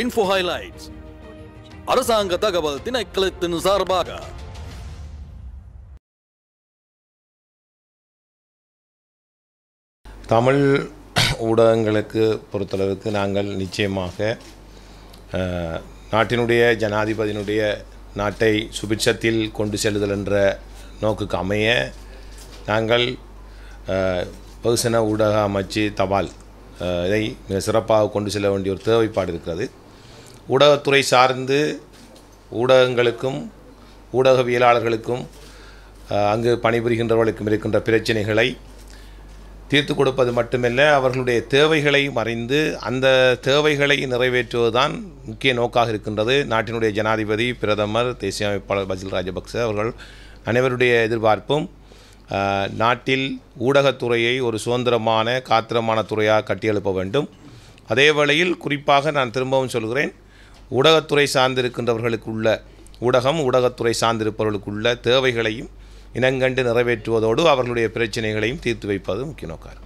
info highlights அரசாங்க தகவல் திணைக்களத்தின் சார்பாக தமிழ் ஊடகங்களுக்கு பொறுத்தளவுக்கு நாங்கள் நிச்சயமாக நாட்டினுடைய ஜனாதிபதியினுடைய நாட்டை சுபிட்சத்தில் கொண்டு செல்லுதல் என்ற நோக்குக்கு அமைய நாங்கள் பகுசன ஊடக அமைச்சு தபால் இதை மிக சிறப்பாக கொண்டு செல்ல வேண்டிய ஒரு தேவைப்பாடு இருக்கிறது ஊடகத்துறை சார்ந்து ஊடகங்களுக்கும் ஊடகவியலாளர்களுக்கும் அங்கு பணிபுரிகின்றவர்களுக்கும் இருக்கின்ற பிரச்சனைகளை தீர்த்து கொடுப்பது மட்டுமல்ல அவர்களுடைய தேவைகளை மறைந்து அந்த தேவைகளை நிறைவேற்றுவதுதான் முக்கிய நோக்காக இருக்கின்றது நாட்டினுடைய ஜனாதிபதி பிரதமர் தேசிய அமைப்பாளர் பஜில் ராஜபக்ச அவர்கள் அனைவருடைய எதிர்பார்ப்பும் நாட்டில் ஊடகத்துறையை ஒரு சுதந்திரமான காத்திரமான துறையாக கட்டியெழுப்ப வேண்டும் அதே வேளையில் குறிப்பாக நான் திரும்பவும் சொல்கிறேன் ஊடகத்துறை சார்ந்திருக்கின்றவர்களுக்குள்ள ஊடகம் ஊடகத்துறை சார்ந்திருப்பவர்களுக்குள்ள தேவைகளையும் இனங்கண்டு நிறைவேற்றுவதோடு அவர்களுடைய பிரச்சனைகளையும் தீர்த்து வைப்பது முக்கிய நோக்கம்